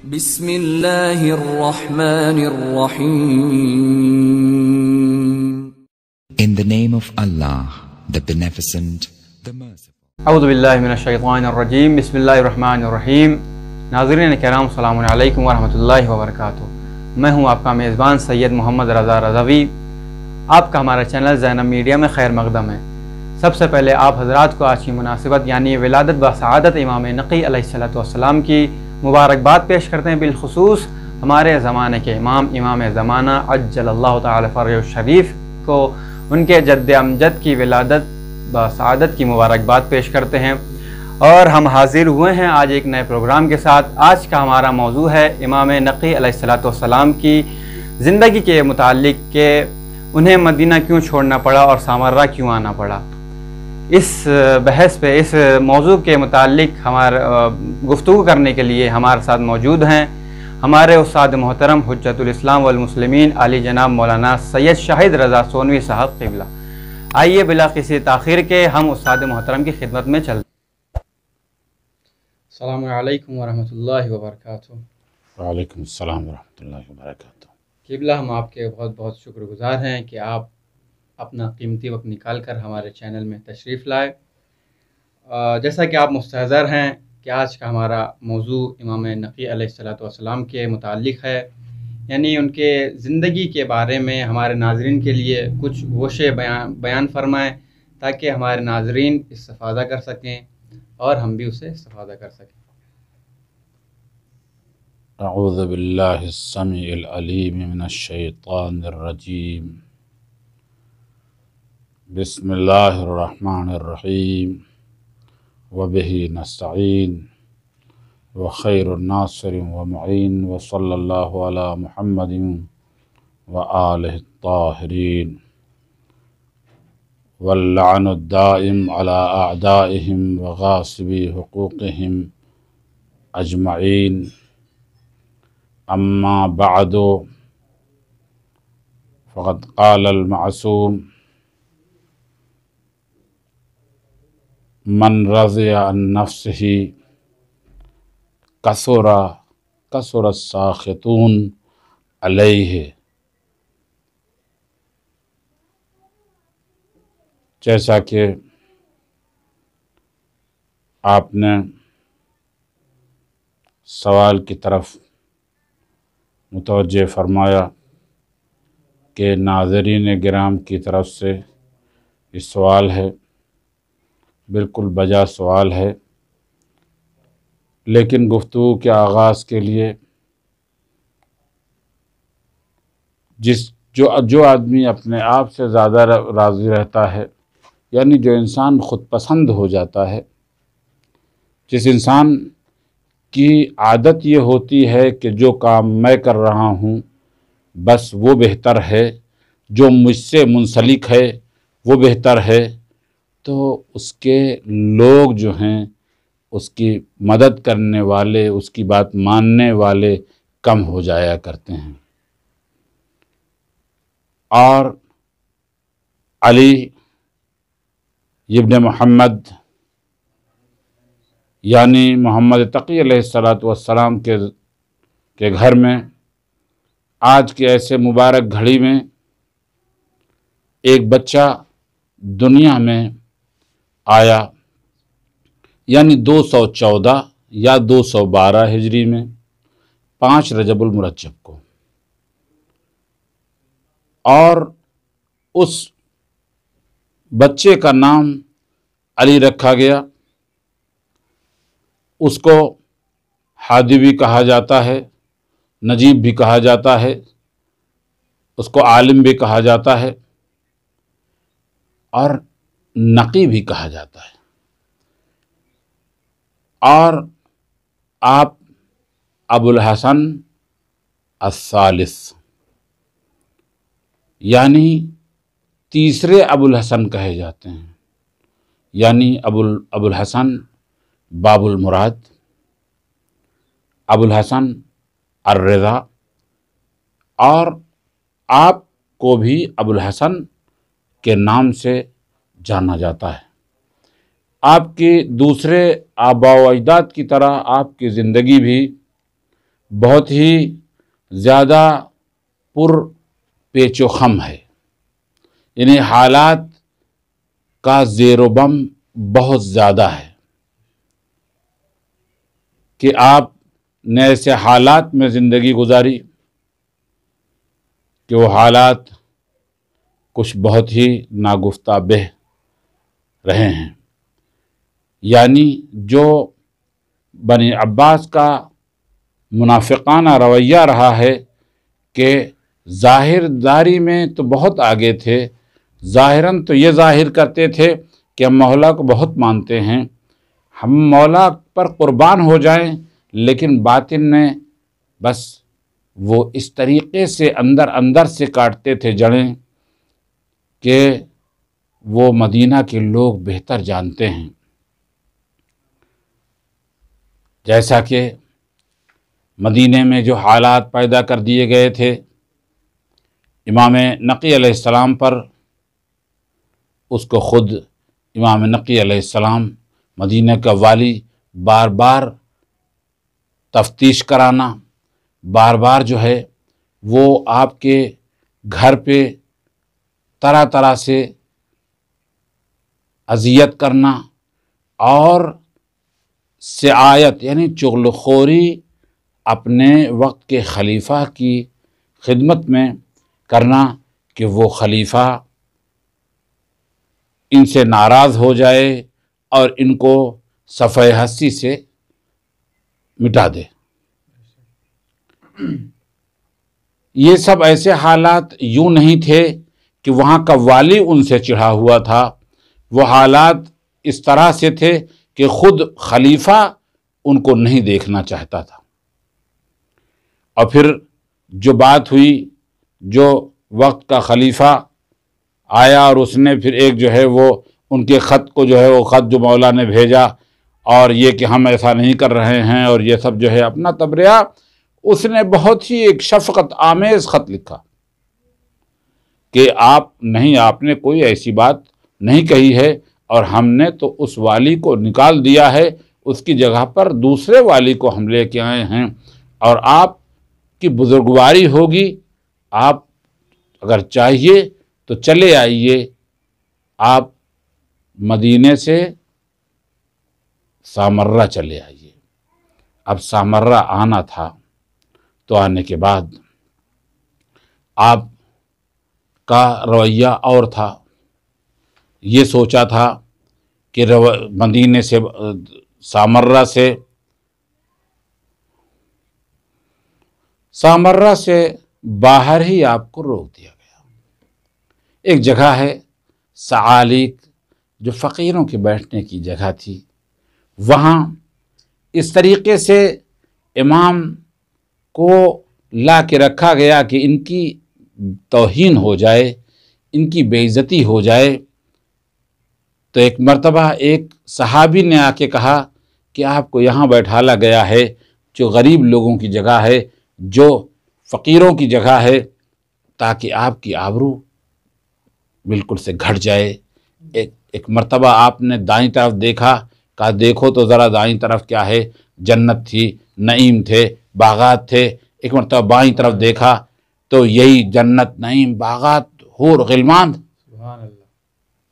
Bismillahirrahmanirrahim. In the name of Allah, the Beneficent, the Merciful. أعوذ بالله من الشيطان الرجيم بسم الله الرحمن الرحيم नाजरीन कराम सलामकुम वरहमल वबरक मैं हूं आपका मेज़बान सैयद मोहम्मद रज़ा रज़वी आपका हमारा चैनल जैनब मीडिया में खैर मकदम है सबसे पहले आप हजरात को आज की मुनासिबत यानी विलादत बसादत इमाम नकी सलाम की मुबारकबाद पेश करते हैं बिलखसूस हमारे ज़माने के इमाम इमाम ज़माना अज्जल्ला तरीफ़ को उनके जद अमजद की विलादत बसादत की मुबारकबाद पेश करते हैं और हम हाजिर हुए हैं आज एक नए प्रोग्राम के साथ आज का हमारा मौजू है इमाम नकी सलाम की ज़िंदगी के मुतल के उन्हें मदीना क्यों छोड़ना पड़ा और सामर्रा क्यों आना पड़ा इस बहस पे इस मौजू के मतलब हमार गुफ्तु करने के लिए हमारे साथ मौजूद हैं हमारे उसाद मोहतरम हजतुलस्लाम वलमसलमिन आली जनाब मौलाना सैयद शाहिद रज़ा सोनवी साहब किबला आइए बिला किसी तखिर के हम उसाद मोहतरम की खिदमत में चल सलाम वरहमल वरक हम आपके बहुत बहुत शुक्रगुजार हैं कि आप अपना कीमती वक्त निकाल कर हमारे चैनल में तशरीफ़ लाए जैसा कि आप मुस्तर हैं कि आज का हमारा मौजू इमाम नफ़ी सलाम के मुतक़ है यानी उनके ज़िंदगी के बारे में हमारे नाजरन के लिए कुछ गोशे बयान बयान फरमाएँ ताकि हमारे नाजरन इस्ता कर सकें और हम भी उसे इस्ता कर सकें الرجيم. बसमीम वबही नस्तीन व खैरनासर वमीन वसल्ला महमद व आलताहरीन वल्लानदाइम अलादाम वगासबी हकूक़म अजमाइन अम्मा बाद फ़कत कालमासूम मन रज़िया नफ्स ही कसोरा कसोर साखतून अलह जैसा कि आपने सवाल की तरफ मुतवजह फरमाया कि नाजरीन ग्राम की तरफ से इस सवाल है बिल्कुल बजा सवाल है लेकिन गुफ्तु के आगाज़ के लिए जिस जो जो आदमी अपने आप से ज़्यादा राज़ी रहता है यानी जो इंसान ख़ुद पसंद हो जाता है जिस इंसान की आदत ये होती है कि जो काम मैं कर रहा हूँ बस वो बेहतर है जो मुझसे मुंसलिक है वो बेहतर है तो उसके लोग जो हैं उसकी मदद करने वाले उसकी बात मानने वाले कम हो जाया करते हैं और अली इब्न मोहम्मद यानी मोहम्मद तकी सलात वसलाम के के घर में आज के ऐसे मुबारक घड़ी में एक बच्चा दुनिया में आया यानी 214 या 212 हिजरी में पाँच रजबुल मुरजब को और उस बच्चे का नाम अली रखा गया उसको हादी भी कहा जाता है नजीब भी कहा जाता है उसको आलिम भी कहा जाता है और नकी भी कहा जाता है और आप अबुल हसन असालिस यानी तीसरे अबुल हसन कहे जाते हैं यानी अबुल अबुल हसन बाबुल मुराद अबुल हसन अर्रजा और आप को भी अबुल हसन के नाम से जाना जाता है आपके दूसरे आबा की तरह आपकी ज़िंदगी भी बहुत ही ज़्यादा पुर पेचो खम है इन्हें हालात का बम बहुत ज़्यादा है कि आपने ऐसे हालात में ज़िंदगी गुजारी कि वो हालात कुछ बहुत ही नागुफ्ता बेह रहे हैं यानी जो बनी अब्बास का मुनाफिकाना रवैया रहा है कि ज़ाहिरदारी में तो बहुत आगे थे ज़ाहिरन तो ये ज़ाहिर करते थे कि हम मौला को बहुत मानते हैं हम मौला पर क़ुरबान हो जाएं लेकिन बातिन में बस वो इस तरीके से अंदर अंदर से काटते थे जड़ें कि वो मदीना के लोग बेहतर जानते हैं जैसा कि मदीने में जो हालात पैदा कर दिए गए थे इमाम नकी अलैहिस्सलाम पर उसको ख़ुद इमाम नकी अलैहिस्सलाम मदीने का वाली बार बार तफ्तीश कराना बार बार जो है वो आपके घर पे तरह तरह से अजियत करना और सियायत यानी चुगलखोरी अपने वक्त के खलीफा की खिदमत में करना कि वो खलीफा इनसे नाराज़ हो जाए और इनको सफ़े हस्ती से मिटा दे ये सब ऐसे हालात यूं नहीं थे कि वहाँ का वाली उनसे चिढ़ा हुआ था वो हालात इस तरह से थे कि खुद खलीफा उनको नहीं देखना चाहता था और फिर जो बात हुई जो वक्त का खलीफा आया और उसने फिर एक जो है वो उनके ख़त को जो है वो ख़त जो मौला ने भेजा और ये कि हम ऐसा नहीं कर रहे हैं और ये सब जो है अपना तबरिया उसने बहुत ही एक शफकत आमेज़ ख़त लिखा कि आप नहीं आपने कोई ऐसी बात नहीं कही है और हमने तो उस वाली को निकाल दिया है उसकी जगह पर दूसरे वाली को हम लेके आए हैं और आप की बुजुर्गवारी होगी आप अगर चाहिए तो चले आइए आप मदीने से सामर्रा चले आइए अब सामर्रा आना था तो आने के बाद आप का रवैया और था ये सोचा था कि मदीने से सामर्रा से सामर्रा से बाहर ही आपको रोक दिया गया एक जगह है सालिक जो फ़कीरों के बैठने की जगह थी वहाँ इस तरीके से इमाम को ला के रखा गया कि इनकी तोहन हो जाए इनकी बेइज्जती हो जाए तो एक मरतबा एक सहाबी ने आके कहा कि आपको यहाँ बैठाला गया है जो गरीब लोगों की जगह है जो फ़कीरों की जगह है ताकि आपकी आबरू बिल्कुल से घट जाए एक एक मरतबा आपने दाईं तरफ देखा कहा देखो तो ज़रा दाईं तरफ क्या है जन्नत थी नईम थे बागात थे एक मरतबा बाईं तरफ देखा तो यही जन्नत नईम बागात हो गिलमान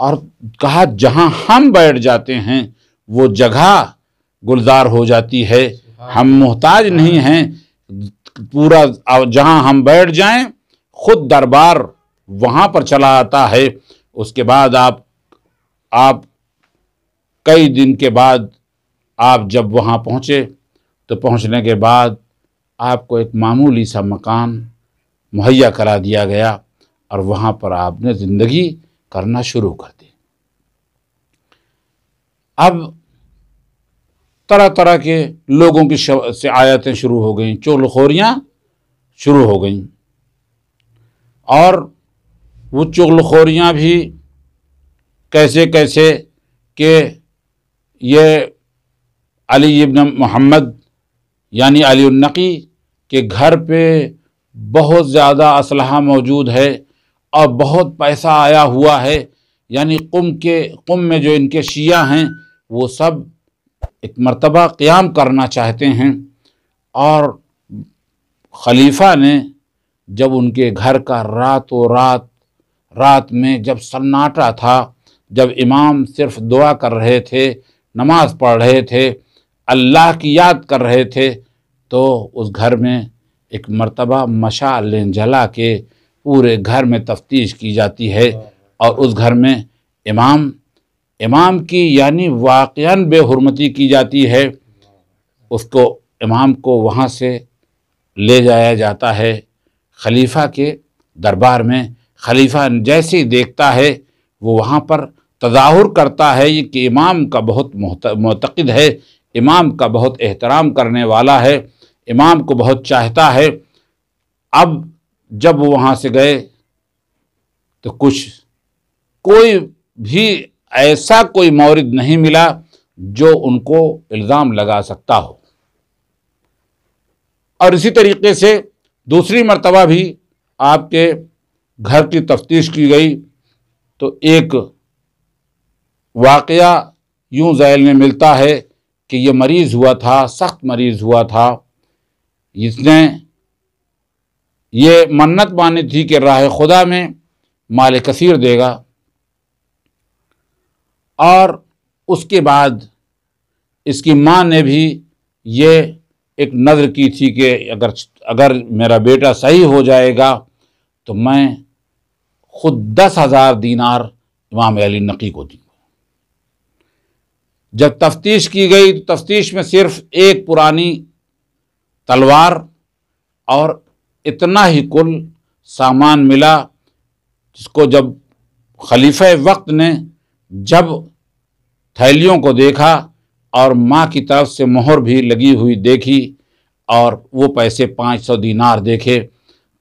और कहा जहाँ हम बैठ जाते हैं वो जगह गुलजार हो जाती है हम मोहताज नहीं हैं पूरा जहाँ हम बैठ जाएं खुद दरबार वहाँ पर चला आता है उसके बाद आप आप कई दिन के बाद आप जब वहाँ पहुँचे तो पहुँचने के बाद आपको एक मामूली सा मकान मुहैया करा दिया गया और वहाँ पर आपने ज़िंदगी करना शुरू कर दी अब तरह तरह के लोगों की से आयतें शुरू हो गई चुगलखोरियाँ शुरू हो गई और वो चुगलखोरियाँ भी कैसे कैसे के ये अली इब्न मोहम्मद यानी अली नकी के घर पे बहुत ज़्यादा असलहा मौजूद है और बहुत पैसा आया हुआ है यानी कुम के कुम में जो इनके शिया हैं वो सब एक मर्तबा क़्याम करना चाहते हैं और खलीफा ने जब उनके घर का और रात रात में जब सन्नाटा था जब इमाम सिर्फ दुआ कर रहे थे नमाज पढ़ रहे थे अल्लाह की याद कर रहे थे तो उस घर में एक मर्तबा मशाल जला के पूरे घर में तफ्तीश की जाती है और उस घर में इमाम इमाम की यानी वाकयान बेहरमती की जाती है उसको इमाम को वहाँ से ले जाया जाता है खलीफा के दरबार में खलीफा जैसे ही देखता है वो वहाँ पर तदाहुर करता है कि इमाम का बहुत मतकद है इमाम का बहुत एहतराम करने वाला है इमाम को बहुत चाहता है अब जब वो वहाँ से गए तो कुछ कोई भी ऐसा कोई मौरद नहीं मिला जो उनको इल्ज़ाम लगा सकता हो और इसी तरीके से दूसरी मर्तबा भी आपके घर की तफ्तीश की गई तो एक वाक़ यूं जैल में मिलता है कि यह मरीज़ हुआ था सख्त मरीज़ हुआ था इसने ये मन्नत मानी थी कि राह खुदा में माल कसीर देगा और उसके बाद इसकी माँ ने भी ये एक नज़र की थी कि अगर अगर मेरा बेटा सही हो जाएगा तो मैं खुद दस हज़ार दीनार इमाम अली नकी को दी जब तफ्तीश की गई तो तफ्तीश में सिर्फ एक पुरानी तलवार और इतना ही कुल सामान मिला जिसको जब खलीफे वक्त ने जब थैलियों को देखा और माँ की तरफ से मोहर भी लगी हुई देखी और वो पैसे पाँच सौ दीनार देखे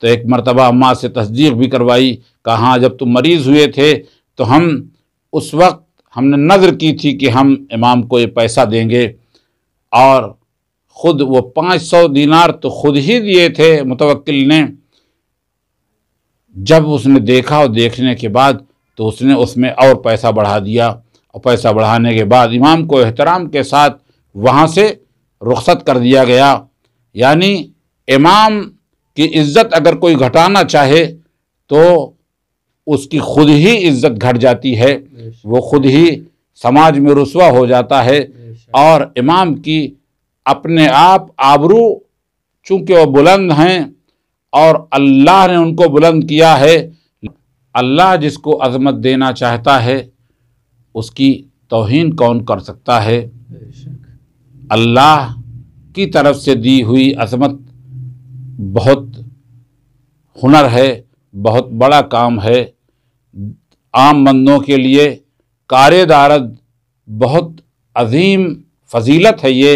तो एक मरतबा माँ से तस्दीक भी करवाई कहा हाँ, जब तुम मरीज़ हुए थे तो हम उस वक्त हमने नज़र की थी कि हम इमाम को ये पैसा देंगे और खुद वो पाँच सौ दिनार तो खुद ही दिए थे मुतवक्ल ने जब उसने देखा और देखने के बाद तो उसने उसमें और पैसा बढ़ा दिया और पैसा बढ़ाने के बाद इमाम को एहतराम के साथ वहाँ से रुखसत कर दिया गया यानी इमाम की इज़्ज़त अगर कोई घटाना चाहे तो उसकी खुद ही इज्जत घट जाती है वो खुद ही समाज में रसवा हो जाता है और इमाम की अपने आप आबरू चूँकि वह बुलंद हैं और अल्लाह ने उनको बुलंद किया है अल्लाह जिसको अजमत देना चाहता है उसकी तोहन कौन कर सकता है अल्लाह की तरफ से दी हुई अजमत बहुत हुनर है बहुत बड़ा काम है आम बंदों के लिए कार्य दारद बहुत अजीम फजीलत है ये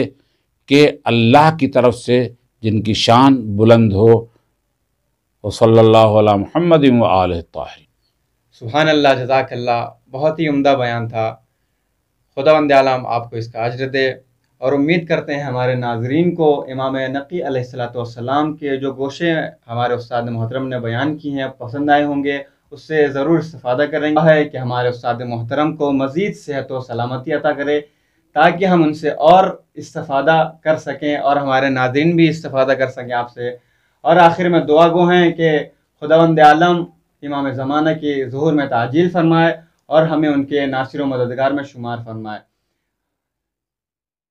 कि अल्लाह की तरफ से जिनकी शान बुलंद हो और सल्ला महमद ताहिर सुबहान अल्लाह जजाकल्ला बहुत ही उम्दा बयान था खुदा बंद आलम आपको इसका अजर दे और उम्मीद करते हैं हमारे नाजरीन को इमाम नकी सलाम के जो गोशे हमारे उस्ताद मोहतरम ने बयान किए हैं पसंद आए होंगे उससे ज़रूर इस्ता करेंगे है कि हमारे उस्ताद मोहतरम को मज़ीद सेहत व सलामती अता करे ताकि हम उनसे और इस्तफ़ादा कर सकें और हमारे नाजिन भी इस्तफ़ादा कर सकें आपसे और आखिर में दुआ गो हैं कि खुदावंद आलम इमाम ज़माना की जहूर में ताजील फरमाए और हमें उनके नासिर मददगार में शुमार फरमाए